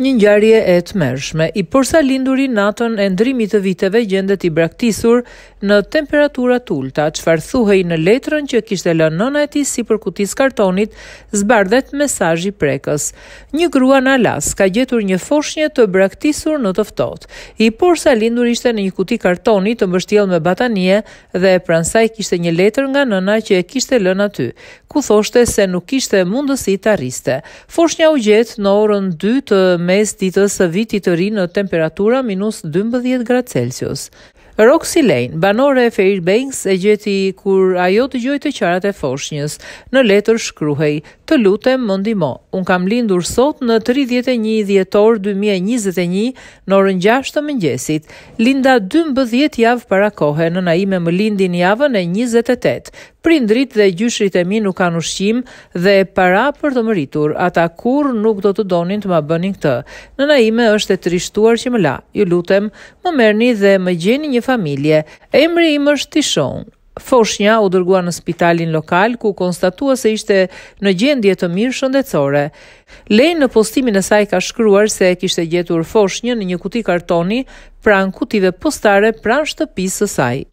Një ngjarje e të mërshme, i përsa linduri natën e ndrimit të viteve gjendet i braktisur në temperaturat ulta, që thuhej në letrën që kishte lënë nëna e ti si për kutis kartonit, zbardhet mesajji prekës. Një grua në alas ka gjetur një foshnje të braktisur në tëftot, i përsa lindur ishte në një kuti kartonit të mbështjel me batanie dhe pransaj kishte një letrë nga nëna që e kishte lënë aty, ku thoshte se nuk kishte mundësi të arriste. Foshnja u gjet në orën 2 të mes ditës së vitit të ri në temperatura minus 12 gradë Celsius. Roxy Lane, banore e Fairbanks, e gjeti kur ajo të gjojtë të qarat e foshnjës, në letër shkruhej, të lutem më ndimo. Unë kam lindur sot në 31 djetor 2021 në orën 6 të mëngjesit. Linda 12 javë para kohë në naime më lindin javë në 28. Prindrit dhe gjyshrit e mi nuk kanë ushqim dhe para për të mëritur, ata kur nuk do të donin të më bënin këtë. Në naime është e trishtuar që më la. Ju lutem më mërni dhe më gjeni një familje. Emri im është të shonë. Foshnja u dërguar në spitalin lokal ku konstatua se ishte në gjendje të mirë shëndetësore. Lej në postimin e saj ka shkruar se e kishte gjetur Foshnjë në një kuti kartoni pran kutive postare pran shtëpisë së saj.